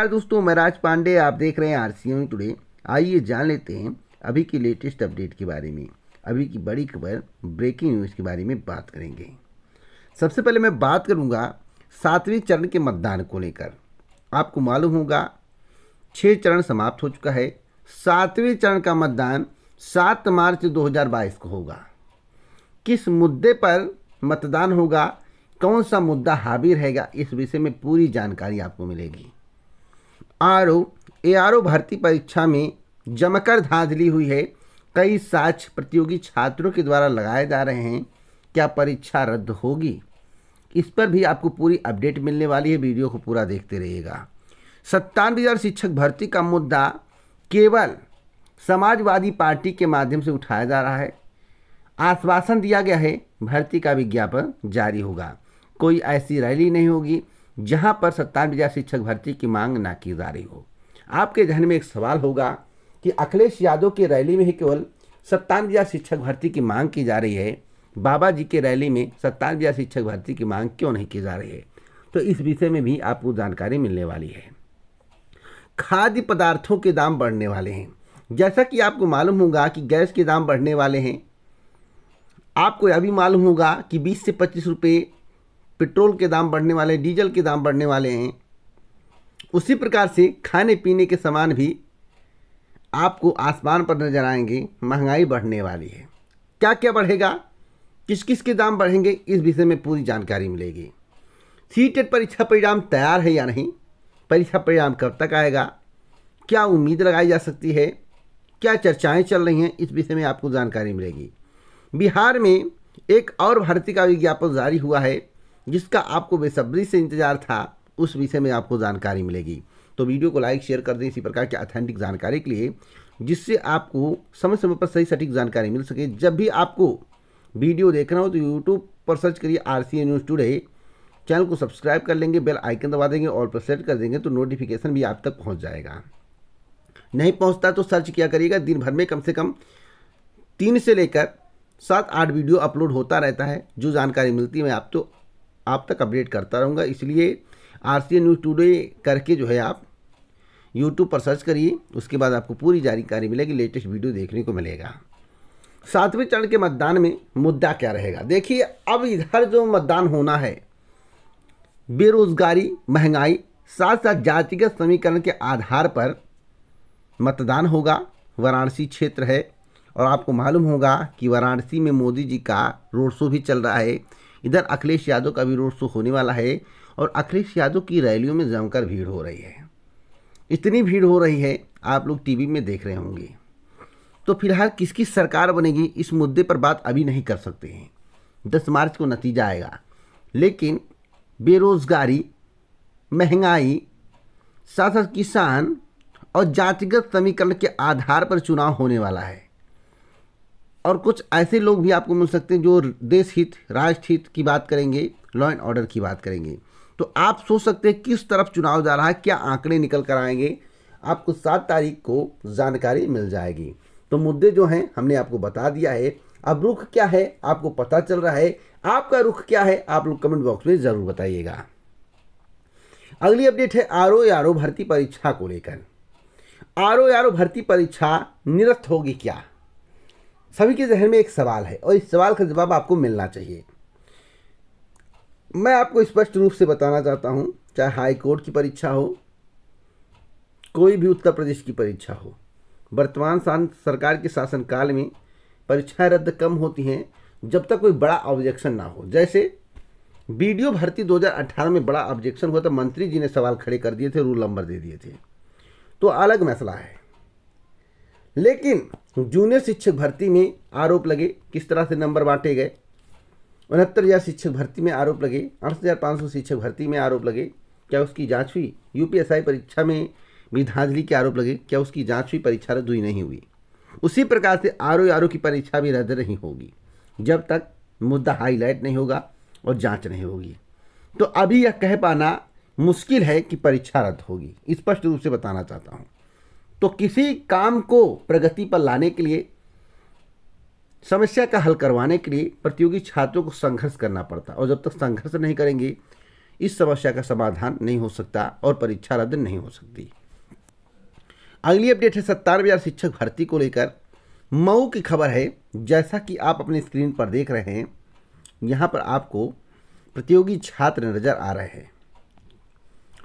नमस्कार दोस्तों मैं राज पांडे आप देख रहे हैं आर सी टुडे आइए जान लेते हैं अभी की लेटेस्ट अपडेट के बारे में अभी की बड़ी खबर ब्रेकिंग न्यूज़ के बारे में बात करेंगे सबसे पहले मैं बात करूंगा सातवें चरण के मतदान को लेकर आपको मालूम होगा छः चरण समाप्त हो चुका है सातवें चरण का मतदान सात मार्च दो को होगा किस मुद्दे पर मतदान होगा कौन सा मुद्दा हावी रहेगा इस विषय में पूरी जानकारी आपको मिलेगी R O A R O भर्ती परीक्षा में जमकर धांधली हुई है कई साक्ष प्रतियोगी छात्रों के द्वारा लगाए जा रहे हैं क्या परीक्षा रद्द होगी इस पर भी आपको पूरी अपडेट मिलने वाली है वीडियो को पूरा देखते रहिएगा सत्तानवे हज़ार शिक्षक भर्ती का मुद्दा केवल समाजवादी पार्टी के माध्यम से उठाया जा रहा है आश्वासन दिया गया है भर्ती का विज्ञापन जारी होगा कोई ऐसी रैली नहीं होगी जहां पर सत्तावन शिक्षक भर्ती की मांग ना की जा रही हो आपके जहन में एक सवाल होगा कि अखिलेश यादव की रैली में ही केवल सत्तावन शिक्षक भर्ती की मांग की जा रही है बाबा जी के रैली में सत्तानवे शिक्षक भर्ती की मांग क्यों नहीं की जा रही है तो इस विषय में भी आपको जानकारी मिलने वाली है खाद्य पदार्थों के दाम बढ़ने वाले हैं जैसा कि आपको मालूम होगा कि गैस के दाम बढ़ने वाले हैं आपको यह भी मालूम होगा कि 20 से 25 रुपये पेट्रोल के दाम बढ़ने वाले हैं डीजल के दाम बढ़ने वाले हैं उसी प्रकार से खाने पीने के सामान भी आपको आसमान पर नजर आएंगे महंगाई बढ़ने वाली है क्या क्या बढ़ेगा किस किस के दाम बढ़ेंगे इस विषय में पूरी जानकारी मिलेगी सी टेट परीक्षा परिणाम तैयार है या नहीं परीक्षा परिणाम कब तक आएगा क्या उम्मीद लगाई जा सकती है क्या चर्चाएं चल रही हैं इस विषय में आपको जानकारी मिलेगी बिहार में एक और भर्ती का विज्ञापन जारी हुआ है जिसका आपको बेसब्री से इंतजार था उस विषय में आपको जानकारी मिलेगी तो वीडियो को लाइक शेयर कर दें इसी प्रकार की अथेंटिक जानकारी के लिए जिससे आपको समय समय पर सही सटीक जानकारी मिल सके जब भी आपको वीडियो देखना हो तो यूट्यूब पर सर्च करिए R C News Today channel को सब्सक्राइब कर लेंगे बेल आइकन दबा देंगे और पर सेट कर देंगे तो नोटिफिकेशन भी आप तक पहुंच जाएगा नहीं पहुंचता तो सर्च किया करिएगा दिन भर में कम से कम तीन से लेकर सात आठ वीडियो अपलोड होता रहता है जो जानकारी मिलती है मैं आप तो आप तक अपडेट करता रहूँगा इसलिए आर सी न्यूज़ टूडे करके जो है आप यूट्यूब पर सर्च करिए उसके बाद आपको पूरी जानकारी मिलेगी लेटेस्ट वीडियो देखने को मिलेगा सातवें चरण के मतदान में मुद्दा क्या रहेगा देखिए अब इधर जो मतदान होना है बेरोजगारी महंगाई साथ साथ जातिगत समीकरण के आधार पर मतदान होगा वाराणसी क्षेत्र है और आपको मालूम होगा कि वाराणसी में मोदी जी का रोड शो भी चल रहा है इधर अखिलेश यादव का भी रोड शो होने वाला है और अखिलेश यादव की रैलियों में जमकर भीड़ हो रही है इतनी भीड़ हो रही है आप लोग टीवी में देख रहे होंगे तो फिलहाल किसकी सरकार बनेगी इस मुद्दे पर बात अभी नहीं कर सकते हैं दस मार्च को नतीजा आएगा लेकिन बेरोज़गारी महंगाई साथ साथ किसान और जातिगत समीकरण के आधार पर चुनाव होने वाला है और कुछ ऐसे लोग भी आपको मिल सकते हैं जो देश हित राष्ट्र हित की बात करेंगे लॉ एंड ऑर्डर की बात करेंगे तो आप सोच सकते हैं किस तरफ चुनाव जा रहा है क्या आंकड़े निकल कर आएंगे आपको सात तारीख को जानकारी मिल जाएगी तो मुद्दे जो हैं हमने आपको बता दिया है अब रुख क्या है आपको पता चल रहा है आपका रुख क्या है आप लोग कमेंट बॉक्स में ज़रूर बताइएगा अगली अपडेट है आर ओ आर भर्ती परीक्षा को लेकर आर ओ भर्ती परीक्षा निरस्त होगी क्या सभी के जहन में एक सवाल है और इस सवाल का जवाब आपको मिलना चाहिए मैं आपको स्पष्ट रूप से बताना चाहता हूँ चाहे हाई कोर्ट की परीक्षा हो कोई भी उत्तर प्रदेश की परीक्षा हो वर्तमान सरकार के शासनकाल में परीक्षाएं रद्द कम होती हैं जब तक कोई बड़ा ऑब्जेक्शन ना हो जैसे वीडियो भर्ती 2018 में बड़ा ऑब्जेक्शन हुआ था तो मंत्री जी ने सवाल खड़े कर दिए थे रूल नंबर दे दिए थे तो अलग मसला है लेकिन जूनियर शिक्षक भर्ती में आरोप लगे किस तरह से नंबर बांटे गए उनहत्तर हज़ार शिक्षक भर्ती में आरोप लगे अड़सठ हज़ार पाँच सौ शिक्षक भर्ती में आरोप लगे क्या उसकी जांच हुई यूपीएसआई परीक्षा में भी धांधली के आरोप लगे क्या उसकी जांच हुई परीक्षा रद्द हुई नहीं हुई उसी प्रकार से आर ओ की परीक्षा भी रद्द नहीं होगी जब तक मुद्दा हाईलाइट नहीं होगा और जाँच नहीं होगी तो अभी यह कह पाना मुश्किल है कि परीक्षा रद्द होगी स्पष्ट रूप से बताना चाहता हूँ तो किसी काम को प्रगति पर लाने के लिए समस्या का हल करवाने के लिए प्रतियोगी छात्रों को संघर्ष करना पड़ता और जब तक संघर्ष नहीं करेंगे इस समस्या का समाधान नहीं हो सकता और परीक्षा रद्द नहीं हो सकती अगली अपडेट है सत्तानवे हज़ार शिक्षक भर्ती को लेकर मऊ की खबर है जैसा कि आप अपने स्क्रीन पर देख रहे हैं यहाँ पर आपको प्रतियोगी छात्र नज़र आ रहे हैं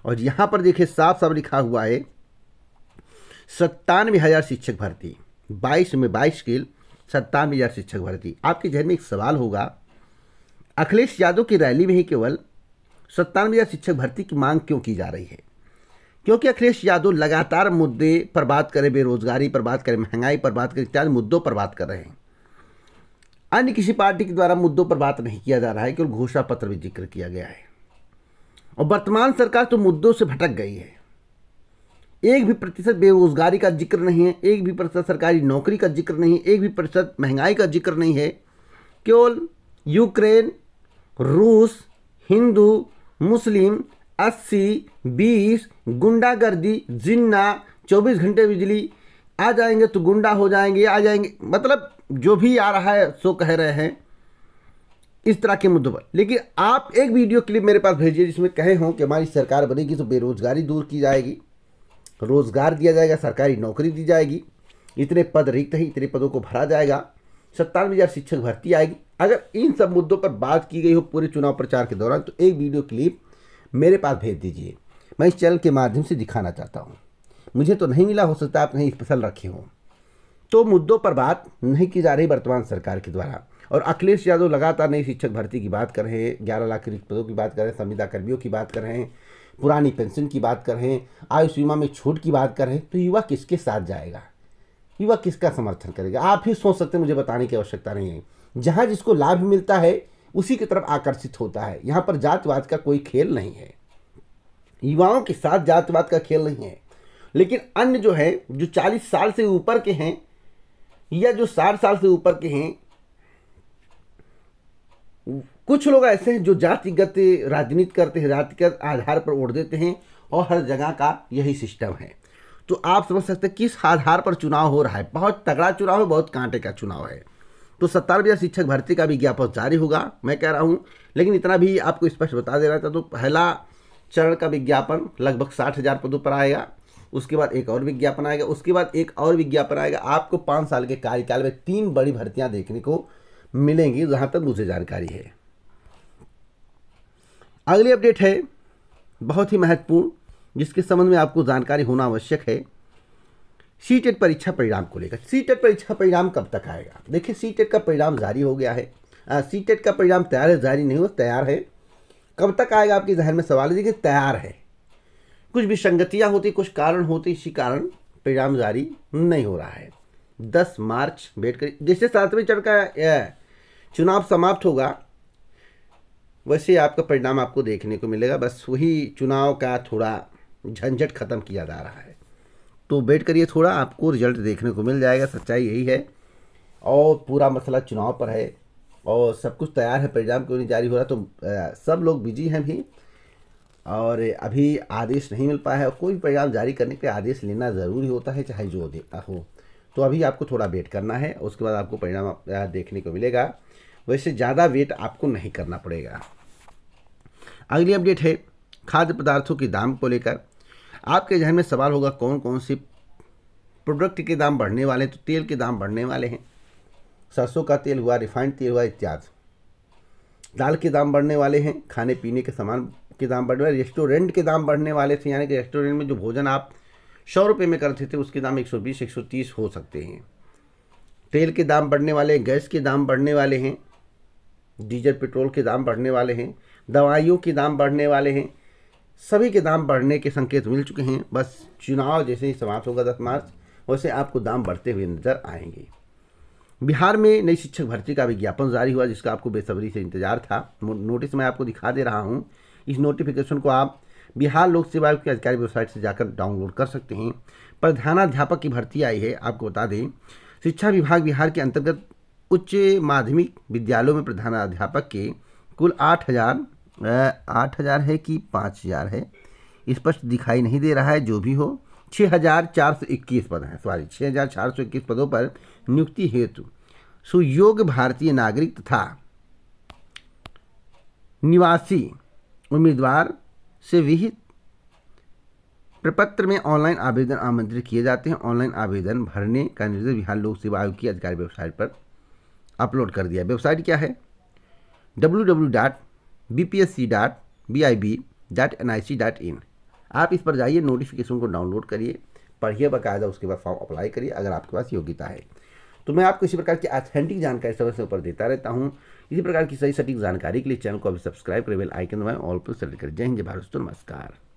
और यहाँ पर देखिए साफ साफ लिखा हुआ है सत्तानवे हज़ार शिक्षक भर्ती बाईस में बाईस स्किल सत्तानवे हज़ार शिक्षक भर्ती आपके जहन में एक सवाल होगा अखिलेश यादव की रैली में ही केवल सत्तानवे हज़ार शिक्षक भर्ती की मांग क्यों की जा रही है क्योंकि अखिलेश यादव लगातार मुद्दे पर बात करें बेरोजगारी पर बात करें महंगाई पर बात करें इत्यादि मुद्दों पर बात कर रहे हैं अन्य किसी पार्टी के द्वारा मुद्दों पर बात नहीं किया जा रहा है केवल घोषणा पत्र में जिक्र किया गया है और वर्तमान सरकार तो मुद्दों से भटक गई है एक भी प्रतिशत बेरोजगारी का जिक्र नहीं है एक भी प्रतिशत सरकारी नौकरी का जिक्र नहीं है एक भी प्रतिशत महंगाई का जिक्र नहीं है केवल यूक्रेन रूस हिंदू मुस्लिम अस्सी बीस गुंडागर्दी जिन्ना चौबीस घंटे बिजली आ जाएंगे तो गुंडा हो जाएंगे आ जाएंगे मतलब जो भी आ रहा है सो कह रहे हैं इस तरह के मुद्दों पर लेकिन आप एक वीडियो क्लिप मेरे पास भेजिए जिसमें कहे हों कि हमारी सरकार बनेगी तो बेरोजगारी दूर की जाएगी तो रोजगार दिया जाएगा सरकारी नौकरी दी जाएगी इतने पद रिक्त हैं इतने पदों को भरा जाएगा सत्तानवे हज़ार शिक्षक भर्ती आएगी अगर इन सब मुद्दों पर बात की गई हो पूरे चुनाव प्रचार के दौरान तो एक वीडियो क्लिप मेरे पास भेज दीजिए मैं इस चैनल के माध्यम से दिखाना चाहता हूँ मुझे तो नहीं मिला हो सकता आप नहीं स्पेशल रखे हों तो मुद्दों पर बात नहीं की जा रही वर्तमान सरकार के द्वारा और अखिलेश यादव लगातार नई शिक्षक भर्ती की बात कर रहे हैं ग्यारह लाख रिक्त पदों की बात कर रहे हैं संविदा कर्मियों की बात कर रहे हैं पुरानी पेंशन की बात कर रहे हैं आयुष बीमा में छूट की बात कर रहे हैं तो युवा किसके साथ जाएगा युवा किसका समर्थन करेगा आप ही सोच सकते हैं मुझे बताने की आवश्यकता नहीं है जहाँ जिसको लाभ मिलता है उसी की तरफ आकर्षित होता है यहाँ पर जातवाद का कोई खेल नहीं है युवाओं के साथ जातवाद का खेल नहीं है लेकिन अन्य जो है जो चालीस साल से ऊपर के हैं या जो साठ साल से ऊपर के हैं कुछ लोग ऐसे हैं जो जातिगत राजनीति करते हैं जातिगत आधार पर वोट देते हैं और हर जगह का यही सिस्टम है तो आप समझ सकते हैं किस आधार पर चुनाव हो रहा है बहुत तगड़ा चुनाव है बहुत कांटे का चुनाव है तो सत्तारहवीं शिक्षक भर्ती का भी ज्ञापन जारी होगा मैं कह रहा हूँ लेकिन इतना भी आपको स्पष्ट बता देना चाहता तो पहला चरण का विज्ञापन लगभग साठ हज़ार पदों पर आएगा उसके बाद एक और विज्ञापन आएगा उसके बाद एक और विज्ञापन आएगा आपको पाँच साल के कार्यकाल में तीन बड़ी भर्तियाँ देखने को मिलेंगी जहाँ तक मुझे जानकारी है अगली अपडेट है बहुत ही महत्वपूर्ण जिसके संबंध में आपको जानकारी होना आवश्यक है सी टेट e परीक्षा परिणाम को लेकर सी टेट e परीक्षा परिणाम कब तक आएगा देखिए सी टेट e का परिणाम जारी हो गया है सी टेट का परिणाम तैयार है जारी नहीं हुआ तैयार है कब तक आएगा आपके जहन में सवाल है देखिए तैयार है कुछ विसंगतियाँ होती कुछ कारण होते इसी कारण परिणाम जारी नहीं हो रहा है दस मार्च बैठ कर जैसे सातवें चरण का चुनाव समाप्त होगा वैसे आपका परिणाम आपको देखने को मिलेगा बस वही चुनाव का थोड़ा झंझट ख़त्म किया जा रहा है तो वेट करिए थोड़ा आपको रिजल्ट देखने को मिल जाएगा सच्चाई यही है और पूरा मसला चुनाव पर है और सब कुछ तैयार है परिणाम क्यों नहीं जारी हो रहा तो आ, सब लोग बिजी हैं भी और अभी आदेश नहीं मिल पाया है और कोई भी परिणाम जारी करने के लिए आदेश लेना ज़रूरी होता है चाहे जो देता हो तो अभी आपको थोड़ा वेट करना है उसके बाद आपको परिणाम देखने को मिलेगा वैसे ज़्यादा वेट आपको नहीं करना पड़ेगा अगली अपडेट है खाद्य पदार्थों के दाम को लेकर आपके जहन में सवाल होगा कौन कौन सी प्रोडक्ट के दाम बढ़ने वाले हैं तो तेल के दाम बढ़ने वाले हैं सरसों का तेल हुआ रिफाइंड तेल हुआ इत्यादि दाल के दाम बढ़ने वाले हैं खाने पीने के सामान के दाम बढ़ने वाले रेस्टोरेंट के दाम बढ़ने वाले थे यानी कि रेस्टोरेंट में जो भोजन आप सौ रुपये में करते थे उसके दाम एक सौ हो सकते हैं तेल के दाम बढ़ने वाले हैं गैस के दाम बढ़ने वाले हैं डीजल पेट्रोल के दाम बढ़ने वाले हैं दवाइयों के दाम बढ़ने वाले हैं सभी के दाम बढ़ने के संकेत मिल चुके हैं बस चुनाव जैसे ही समाप्त होगा दस मार्च वैसे आपको दाम बढ़ते हुए नजर आएंगे बिहार में नई शिक्षक भर्ती का विज्ञापन जारी हुआ जिसका आपको बेसब्री से इंतजार था नोटिस मैं आपको दिखा दे रहा हूँ इस नोटिफिकेशन को आप बिहार लोक सेवा आयोग की आधिकारिक वेबसाइट से जाकर डाउनलोड कर सकते हैं प्रधानाध्यापक की भर्ती आई है आपको बता दें शिक्षा विभाग बिहार के अंतर्गत उच्च माध्यमिक विद्यालयों में प्रधानाध्यापक के कुल आठ हज़ार आठ हज़ार है कि पाँच हज़ार है स्पष्ट दिखाई नहीं दे रहा है जो भी हो छः हज़ार चार सौ इक्कीस पद हैं सॉरी छः हज़ार चार सौ इक्कीस पदों पर नियुक्ति हेतु सुयोग्य भारतीय नागरिक तथा निवासी उम्मीदवार से विहित प्रपत्र में ऑनलाइन आवेदन आमंत्रित किए जाते हैं ऑनलाइन आवेदन भरने का निर्देश बिहार लोक सेवा आयोग की अधिकारी वेबसाइट पर अपलोड कर दिया वेबसाइट क्या है W W dot B P S C dot B I B dot N I C dot in आप इस पर जाइए नोटिफिकेशन को डाउनलोड करिए पढ़िए बाकायदा उसके बाद फॉर्म अप्लाई करिए अगर आपके पास योग्यता है तो मैं आपको इसी प्रकार की ऑथेंटिक जानकारी समय समय पर देता रहता हूँ इसी प्रकार की सही सटीक जानकारी के लिए चैनल को अभी सब्सक्राइब करें बेल आइकन दबाएं ऑल पर सेलेक्ट करें जय हिंद जय भारत नमस्कार